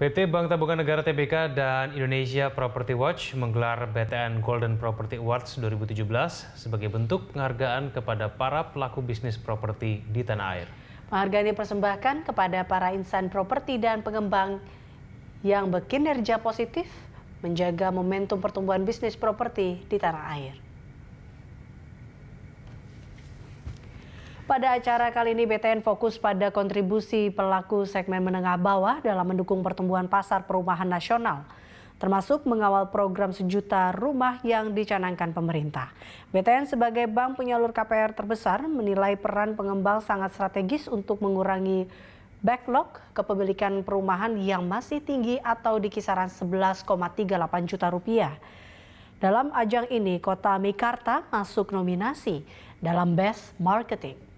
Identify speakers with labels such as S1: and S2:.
S1: PT Bank Tabungan Negara TBK dan Indonesia Property Watch menggelar BTN Golden Property Awards 2017 sebagai bentuk penghargaan kepada para pelaku bisnis properti di tanah air.
S2: Penghargaan dipersembahkan kepada para insan properti dan pengembang yang berkinerja positif menjaga momentum pertumbuhan bisnis properti di tanah air. Pada acara kali ini BTN fokus pada kontribusi pelaku segmen menengah bawah dalam mendukung pertumbuhan pasar perumahan nasional termasuk mengawal program sejuta rumah yang dicanangkan pemerintah. BTN sebagai bank penyalur KPR terbesar menilai peran pengembang sangat strategis untuk mengurangi backlog kepemilikan perumahan yang masih tinggi atau di kisaran 11,38 juta rupiah. Dalam ajang ini, kota Mekarta masuk nominasi dalam Best Marketing.